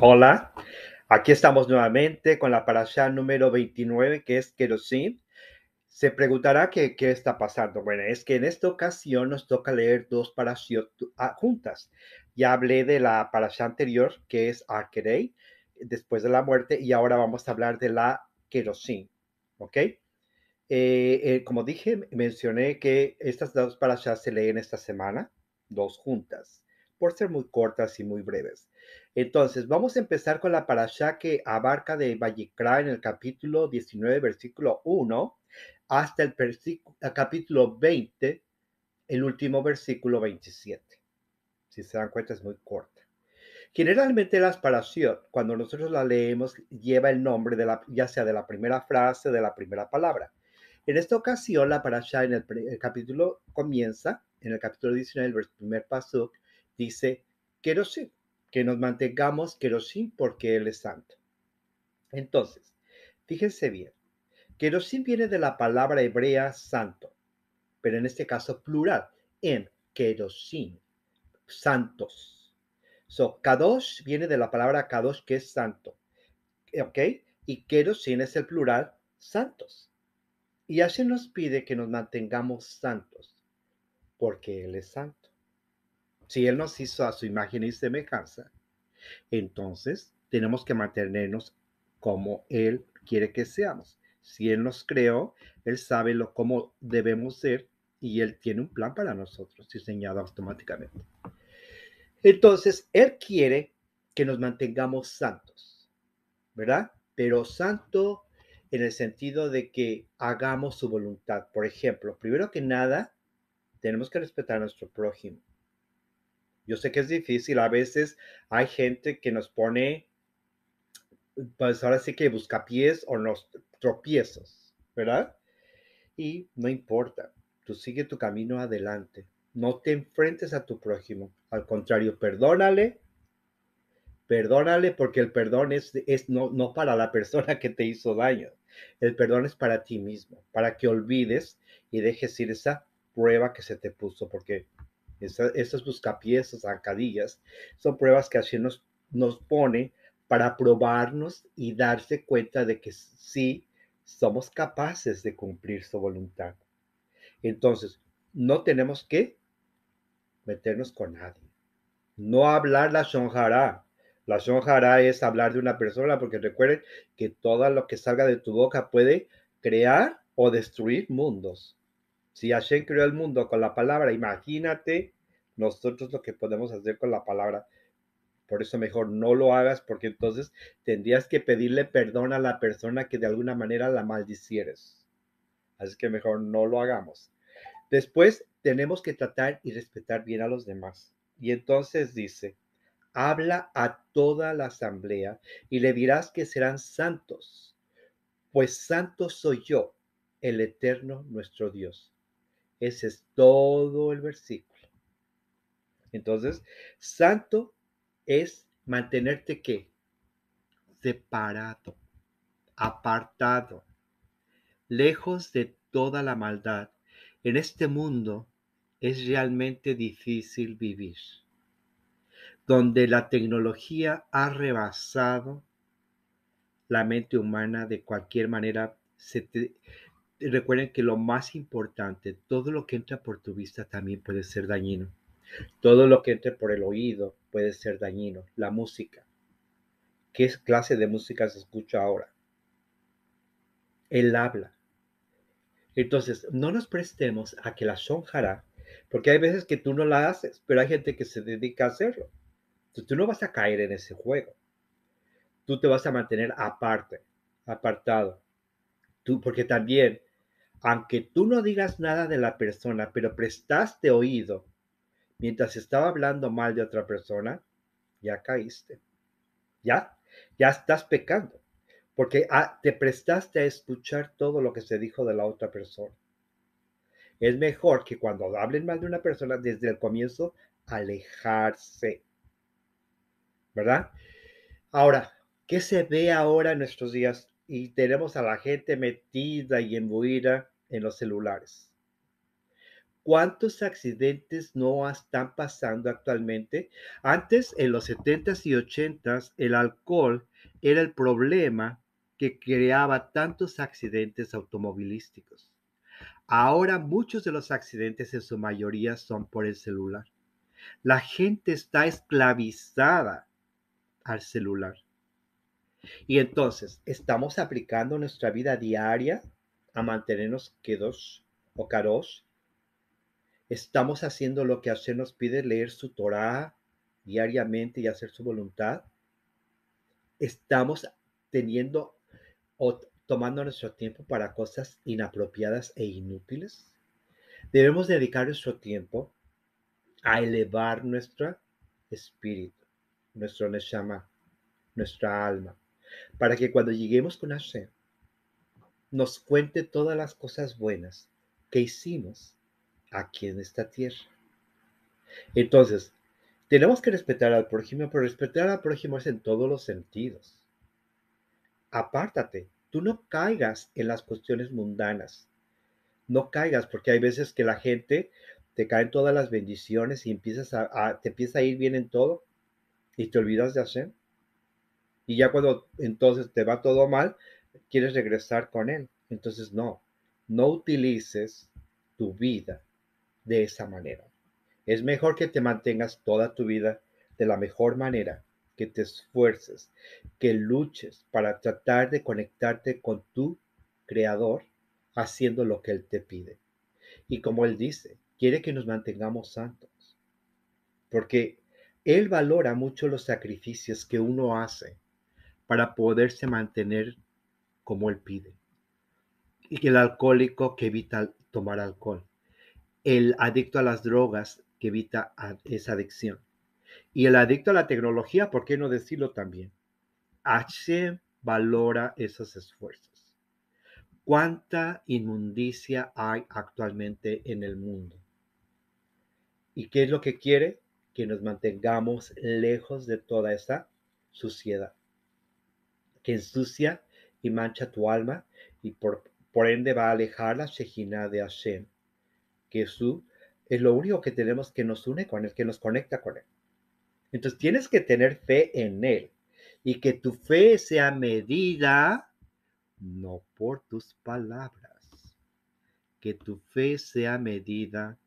Hola, aquí estamos nuevamente con la parasha número 29, que es Kerosin. Se preguntará qué, está pasando. Bueno, es que en esta ocasión nos toca leer dos parashot ah, juntas. Ya hablé de la parasha anterior, que es Akerei, después de la muerte, y ahora vamos a hablar de la Kerosin. ¿Ok? Eh, eh, como dije, mencioné que estas dos parashas se leen esta semana, dos juntas por ser muy cortas y muy breves. Entonces, vamos a empezar con la parasha que abarca de vallecra en el capítulo 19, versículo 1, hasta el, capítulo 20, el último versículo 27. Si se dan cuenta, es muy corta. Generalmente la parashiot, cuando nosotros la leemos, lleva el nombre de la, ya sea de la primera frase, de la primera palabra. En esta ocasión, la parasha en el, capítulo comienza, en el capítulo 19, el primer pasuk, dice querosín, que nos mantengamos querosín porque Él es santo. Entonces, fíjense bien, querosín viene de la palabra hebrea santo, pero en este caso plural, en querosín, santos. So, kadosh viene de la palabra kadosh que es santo, ¿ok? Y querosín es el plural santos. Y así nos pide que nos mantengamos santos, porque Él es santo. Si Él nos hizo a su imagen y semejanza, entonces tenemos que mantenernos como Él quiere que seamos. Si Él nos creó, Él sabe lo, cómo debemos ser y Él tiene un plan para nosotros diseñado automáticamente. Entonces, Él quiere que nos mantengamos santos, ¿verdad? Pero santo en el sentido de que hagamos su voluntad. Por ejemplo, primero que nada, tenemos que respetar a nuestro prójimo. Yo sé que es difícil, a veces hay gente que nos pone, pues ahora sí que busca pies o nos tropiezos, ¿verdad? Y no importa, tú sigue tu camino adelante, no te enfrentes a tu prójimo, al contrario, perdónale, perdónale porque el perdón es, es no, no para la persona que te hizo daño, el perdón es para ti mismo, para que olvides y dejes ir esa prueba que se te puso, porque estos estas buscapiés son pruebas que así nos, pone para probarnos y darse cuenta de que sí somos capaces de cumplir su voluntad. Entonces, no tenemos que meternos con nadie. No hablar la shonjara. La shonjara es hablar de una persona, porque recuerden que todo lo que salga de tu boca puede crear o destruir mundos. Si Hashem creó el mundo con la palabra, imagínate nosotros lo que podemos hacer con la palabra. Por eso mejor no lo hagas porque entonces tendrías que pedirle perdón a la persona que de alguna manera la maldicieres. Así que mejor no lo hagamos. Después tenemos que tratar y respetar bien a los demás. Y entonces dice, habla a toda la asamblea y le dirás que serán santos, pues santo soy yo, el eterno nuestro Dios. Ese es todo el versículo. Entonces, santo es mantenerte que Separado, apartado, lejos de toda la maldad. En este mundo es realmente difícil vivir, donde la tecnología ha rebasado la mente humana de cualquier manera, se recuerden que lo más importante, todo lo que entra por tu vista también puede ser dañino. Todo lo que entre por el oído puede ser dañino. La música. ¿Qué clase de música se escucha ahora? El habla. Entonces, no nos prestemos a que la sonjara, porque hay veces que tú no la haces, pero hay gente que se dedica a hacerlo. tú no vas a caer en ese juego. Tú te vas a mantener aparte, apartado. Tú, porque también aunque tú no digas nada de la persona, pero prestaste oído mientras estaba hablando mal de otra persona, ya caíste. Ya, ya estás pecando, porque ah, te prestaste a escuchar todo lo que se dijo de la otra persona. Es mejor que cuando hablen mal de una persona desde el comienzo, alejarse. ¿Verdad? Ahora, ¿qué se ve ahora en nuestros días? y tenemos a la gente metida y embuida en los celulares. ¿Cuántos accidentes no están pasando actualmente? Antes, en los 70s y 80s, el alcohol era el problema que creaba tantos accidentes automovilísticos. Ahora muchos de los accidentes en su mayoría son por el celular. La gente está esclavizada al celular. Y entonces, ¿estamos aplicando nuestra vida diaria a mantenernos quedos o caros? ¿Estamos haciendo lo que Hashem nos pide, leer su Torah diariamente y hacer su voluntad? ¿Estamos teniendo o tomando nuestro tiempo para cosas inapropiadas e inútiles? Debemos dedicar nuestro tiempo a elevar nuestro espíritu, nuestro neshama, nuestra alma para que cuando lleguemos con Hashem nos cuente todas las cosas buenas que hicimos aquí en esta tierra. Entonces, tenemos que respetar al prójimo, pero respetar al prójimo es en todos los sentidos. Apártate, tú no caigas en las cuestiones mundanas. No caigas, porque hay veces que la gente te en todas las bendiciones y empiezas te empieza a ir bien en todo y te olvidas de hacer. Y ya cuando entonces te va todo mal, quieres regresar con él. Entonces no, no utilices tu vida de esa manera. Es mejor que te mantengas toda tu vida de la mejor manera, que te esfuerces, que luches para tratar de conectarte con tu creador haciendo lo que él te pide. Y como él dice, quiere que nos mantengamos santos, porque él valora mucho los sacrificios que uno hace para poderse mantener como él pide. Y el alcohólico que evita tomar alcohol. El adicto a las drogas que evita esa adicción. Y el adicto a la tecnología, ¿por qué no decirlo también? H valora esos esfuerzos. ¿Cuánta inmundicia hay actualmente en el mundo? ¿Y qué es lo que quiere? Que nos mantengamos lejos de toda esa suciedad ensucia y mancha tu alma y por, por ende va a alejar la Shejina de Hashem, Jesús es, lo único que tenemos que nos une con Él, que nos conecta con Él. Entonces tienes que tener fe en Él y que tu fe sea medida no por tus palabras, que tu fe sea medida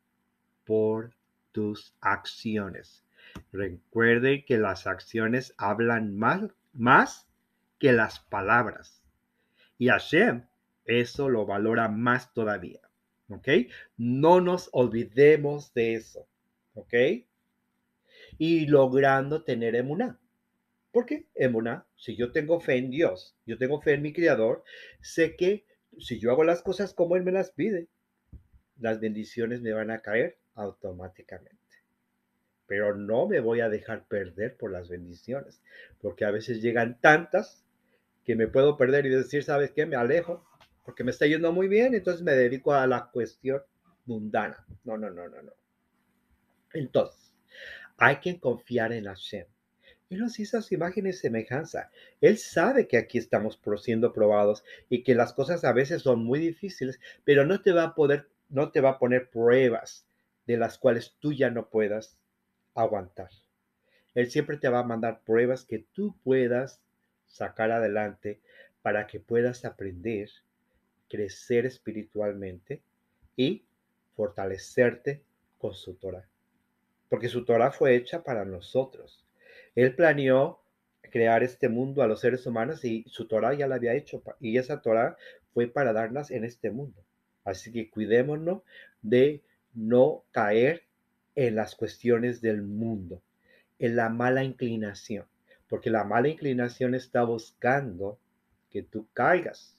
por tus acciones. Recuerden que las acciones hablan más, más que las palabras. Y Hashem eso lo valora más todavía. ¿Ok? No nos olvidemos de eso. ¿Ok? Y logrando tener emuná. ¿Por qué emuná, si yo tengo fe en Dios, yo tengo fe en mi Creador, sé que si yo hago las cosas como Él me las pide, las bendiciones me van a caer automáticamente. Pero no me voy a dejar perder por las bendiciones, porque a veces llegan tantas que me puedo perder y decir, ¿sabes qué? Me alejo porque me está yendo muy bien, entonces me dedico a la cuestión mundana. No, no, no, no, no. Entonces, hay que confiar en Hashem. Él nos hizo su y semejanza. Él sabe que aquí estamos siendo probados y que las cosas a veces son muy difíciles, pero no te va a poder, no te va a poner pruebas de las cuales tú ya no puedas aguantar. Él siempre te va a mandar pruebas que tú puedas sacar adelante para que puedas aprender, crecer espiritualmente y fortalecerte con su Torah. Porque su Torah fue hecha para nosotros. Él planeó crear este mundo a los seres humanos y su Torah ya la había hecho y esa Torah fue para darlas en este mundo. Así que cuidémonos de no caer en las cuestiones del mundo, en la mala inclinación porque la mala inclinación está buscando que tú caigas,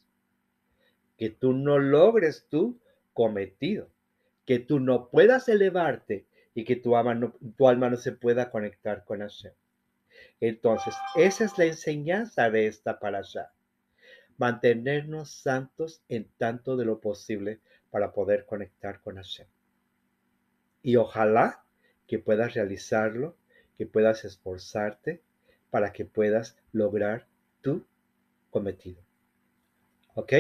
que tú no logres tu cometido, que tú no puedas elevarte y que tu alma no, tu alma no se pueda conectar con Hashem. Entonces, esa es la enseñanza de esta para allá. Mantenernos santos en tanto de lo posible para poder conectar con Hashem. Y ojalá que puedas realizarlo, que puedas esforzarte para que puedas lograr tu cometido. ¿Ok?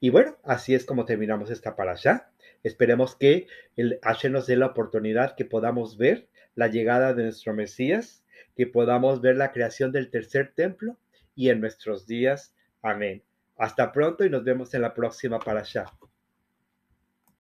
Y bueno, así es como terminamos esta para allá. Esperemos que el H nos dé la oportunidad que podamos ver la llegada de nuestro Mesías, que podamos ver la creación del tercer templo y en nuestros días. Amén. Hasta pronto y nos vemos en la próxima para allá.